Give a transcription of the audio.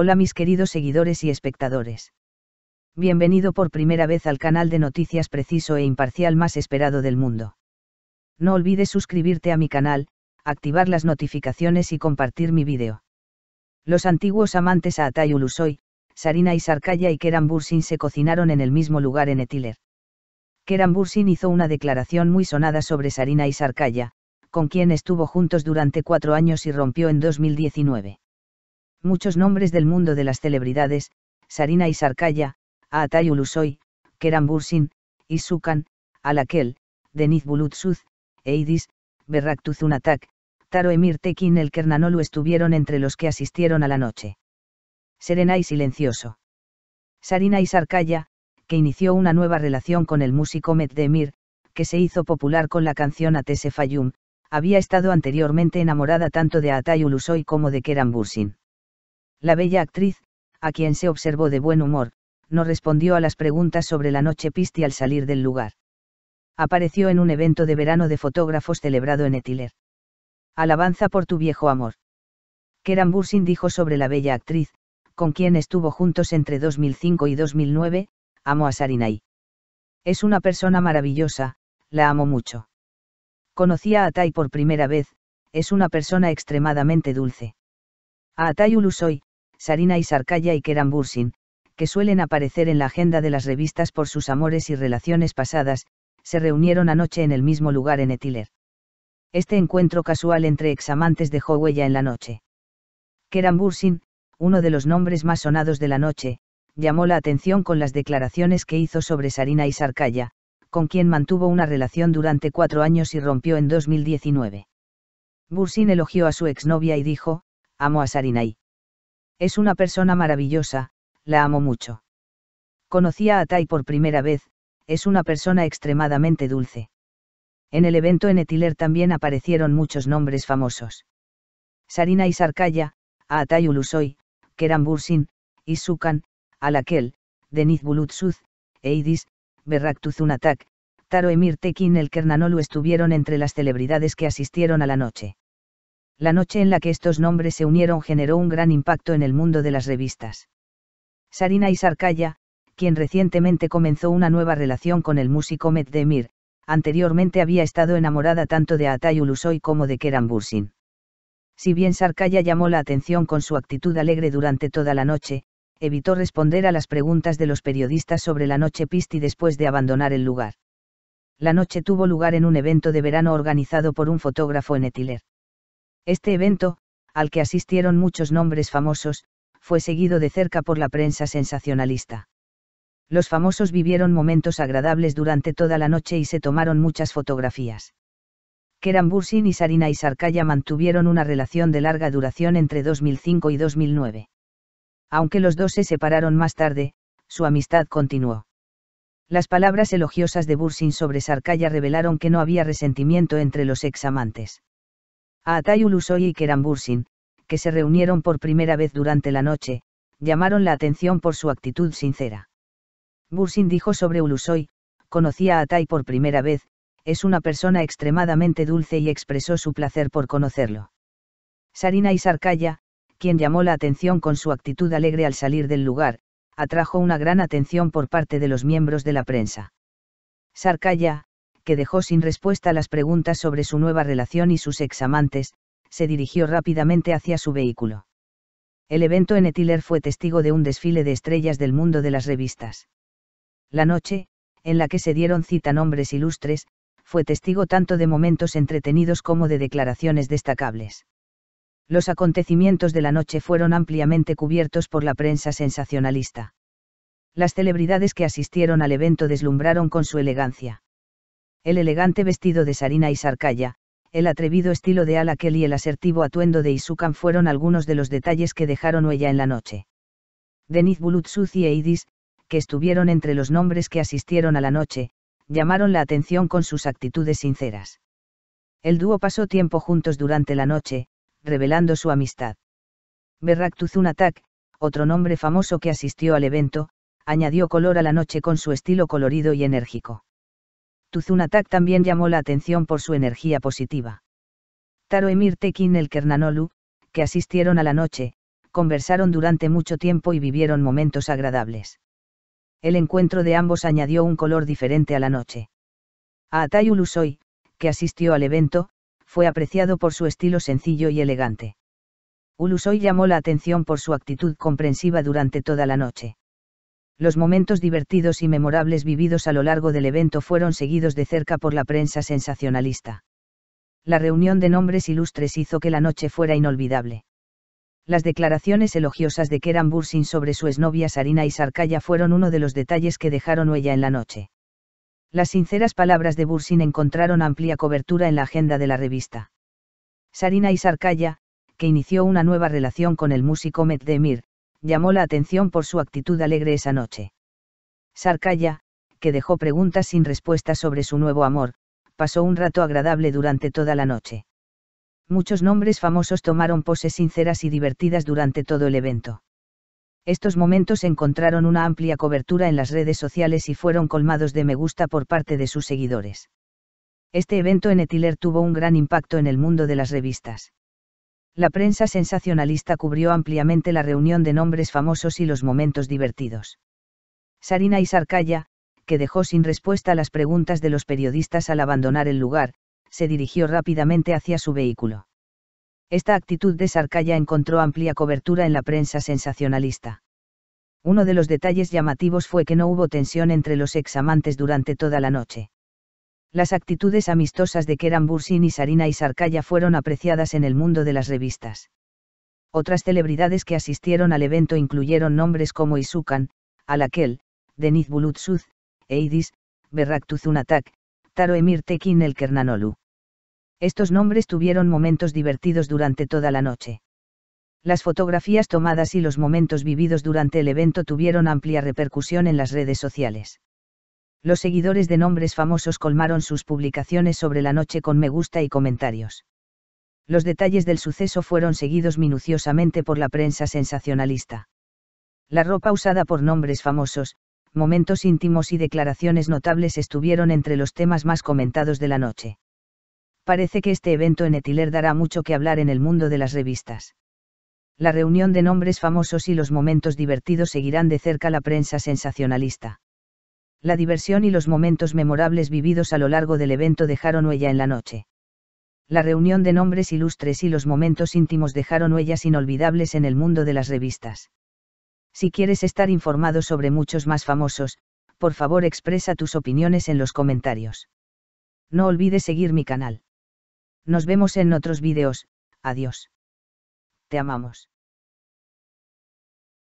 Hola mis queridos seguidores y espectadores. Bienvenido por primera vez al canal de noticias preciso e imparcial más esperado del mundo. No olvides suscribirte a mi canal, activar las notificaciones y compartir mi vídeo. Los antiguos amantes Atay Ulusoy, Sarina y Sarkaya y Keran Bursin se cocinaron en el mismo lugar en Etiler. Keran Bursin hizo una declaración muy sonada sobre Sarina y Sarkaya, con quien estuvo juntos durante cuatro años y rompió en 2019. Muchos nombres del mundo de las celebridades, Sarina y Sarkaya, Aatay Ulusoy, Keran Bursin, Isukan, Alakel, Deniz Bulutsuz, Eidis, Berraktuzunatak, Taro Emir Tekin el Kernanolu estuvieron entre los que asistieron a la noche. Serena y silencioso. Sarina y Sarkaya, que inició una nueva relación con el músico Met Demir, que se hizo popular con la canción Atese Fayum, había estado anteriormente enamorada tanto de Atay Ulusoy como de Kerambursin. La bella actriz, a quien se observó de buen humor, no respondió a las preguntas sobre la noche pisti al salir del lugar. Apareció en un evento de verano de fotógrafos celebrado en Etiler. Alabanza por tu viejo amor. Keran Bursin dijo sobre la bella actriz, con quien estuvo juntos entre 2005 y 2009, amo a Sarinay. Es una persona maravillosa, la amo mucho. Conocí a Atay por primera vez, es una persona extremadamente dulce. A Atay Ulusoy, Sarina y Sarkaya y Keran Bursin, que suelen aparecer en la agenda de las revistas por sus amores y relaciones pasadas, se reunieron anoche en el mismo lugar en Etiler. Este encuentro casual entre examantes dejó huella en la noche. Keran Bursin, uno de los nombres más sonados de la noche, llamó la atención con las declaraciones que hizo sobre Sarina y Sarkaya, con quien mantuvo una relación durante cuatro años y rompió en 2019. Bursin elogió a su exnovia y dijo, amo a y. Es una persona maravillosa, la amo mucho. Conocí a Atay por primera vez, es una persona extremadamente dulce. En el evento en Etiler también aparecieron muchos nombres famosos. Sarina y Sarkaya, Atay Ulusoy, Keran Bursin, Isukan, Alakel, Deniz Bulutsuz, Eidis, Berraktuzunatak, Taro Emir Tekin el Kernanolu estuvieron entre las celebridades que asistieron a la noche la noche en la que estos nombres se unieron generó un gran impacto en el mundo de las revistas. Sarina y Sarkaya, quien recientemente comenzó una nueva relación con el músico Met Demir, anteriormente había estado enamorada tanto de Atay Ulusoy como de Keran Bursin. Si bien Sarkaya llamó la atención con su actitud alegre durante toda la noche, evitó responder a las preguntas de los periodistas sobre la noche Pisti después de abandonar el lugar. La noche tuvo lugar en un evento de verano organizado por un fotógrafo en Etiler. Este evento, al que asistieron muchos nombres famosos, fue seguido de cerca por la prensa sensacionalista. Los famosos vivieron momentos agradables durante toda la noche y se tomaron muchas fotografías. Keran Bursin y Sarina y Sarkaya mantuvieron una relación de larga duración entre 2005 y 2009. Aunque los dos se separaron más tarde, su amistad continuó. Las palabras elogiosas de Bursin sobre Sarkaya revelaron que no había resentimiento entre los ex amantes a Atay Ulusoy y Bursin, que se reunieron por primera vez durante la noche, llamaron la atención por su actitud sincera. Bursin dijo sobre Ulusoy, conocía a Atay por primera vez, es una persona extremadamente dulce y expresó su placer por conocerlo. Sarina y Sarkaya, quien llamó la atención con su actitud alegre al salir del lugar, atrajo una gran atención por parte de los miembros de la prensa. Sarkaya, que dejó sin respuesta las preguntas sobre su nueva relación y sus ex amantes, se dirigió rápidamente hacia su vehículo. El evento en Etiler fue testigo de un desfile de estrellas del mundo de las revistas. La noche, en la que se dieron cita nombres ilustres, fue testigo tanto de momentos entretenidos como de declaraciones destacables. Los acontecimientos de la noche fueron ampliamente cubiertos por la prensa sensacionalista. Las celebridades que asistieron al evento deslumbraron con su elegancia el elegante vestido de Sarina y Sarkaya, el atrevido estilo de Alakel y el asertivo atuendo de Isukan fueron algunos de los detalles que dejaron huella en la noche. Deniz Bulutsuz y Eidis, que estuvieron entre los nombres que asistieron a la noche, llamaron la atención con sus actitudes sinceras. El dúo pasó tiempo juntos durante la noche, revelando su amistad. Berrak otro nombre famoso que asistió al evento, añadió color a la noche con su estilo colorido y enérgico. Tuzunatak también llamó la atención por su energía positiva. Taro Emir Tekin el Kernanolu, que asistieron a la noche, conversaron durante mucho tiempo y vivieron momentos agradables. El encuentro de ambos añadió un color diferente a la noche. A Atay Ulusoy, que asistió al evento, fue apreciado por su estilo sencillo y elegante. Ulusoy llamó la atención por su actitud comprensiva durante toda la noche los momentos divertidos y memorables vividos a lo largo del evento fueron seguidos de cerca por la prensa sensacionalista. La reunión de nombres ilustres hizo que la noche fuera inolvidable. Las declaraciones elogiosas de Keran Bursin sobre su exnovia Sarina y Sarkaya fueron uno de los detalles que dejaron huella en la noche. Las sinceras palabras de Bursin encontraron amplia cobertura en la agenda de la revista. Sarina y Sarkaya, que inició una nueva relación con el músico Met Demir, llamó la atención por su actitud alegre esa noche. Sarkaya, que dejó preguntas sin respuesta sobre su nuevo amor, pasó un rato agradable durante toda la noche. Muchos nombres famosos tomaron poses sinceras y divertidas durante todo el evento. Estos momentos encontraron una amplia cobertura en las redes sociales y fueron colmados de me gusta por parte de sus seguidores. Este evento en Etiler tuvo un gran impacto en el mundo de las revistas. La prensa sensacionalista cubrió ampliamente la reunión de nombres famosos y los momentos divertidos. Sarina y Sarkaya, que dejó sin respuesta las preguntas de los periodistas al abandonar el lugar, se dirigió rápidamente hacia su vehículo. Esta actitud de Sarkaya encontró amplia cobertura en la prensa sensacionalista. Uno de los detalles llamativos fue que no hubo tensión entre los ex amantes durante toda la noche. Las actitudes amistosas de Keran Bursin y Sarina y Sarkaya fueron apreciadas en el mundo de las revistas. Otras celebridades que asistieron al evento incluyeron nombres como Isukan, Alakel, Deniz Bulutsuz, Eidis, Berraktuzunatak, Taro Emir Tekin el Kernanolu. Estos nombres tuvieron momentos divertidos durante toda la noche. Las fotografías tomadas y los momentos vividos durante el evento tuvieron amplia repercusión en las redes sociales. Los seguidores de nombres famosos colmaron sus publicaciones sobre la noche con me gusta y comentarios. Los detalles del suceso fueron seguidos minuciosamente por la prensa sensacionalista. La ropa usada por nombres famosos, momentos íntimos y declaraciones notables estuvieron entre los temas más comentados de la noche. Parece que este evento en Etiler dará mucho que hablar en el mundo de las revistas. La reunión de nombres famosos y los momentos divertidos seguirán de cerca la prensa sensacionalista la diversión y los momentos memorables vividos a lo largo del evento dejaron huella en la noche. La reunión de nombres ilustres y los momentos íntimos dejaron huellas inolvidables en el mundo de las revistas. Si quieres estar informado sobre muchos más famosos, por favor expresa tus opiniones en los comentarios. No olvides seguir mi canal. Nos vemos en otros vídeos, adiós. Te amamos.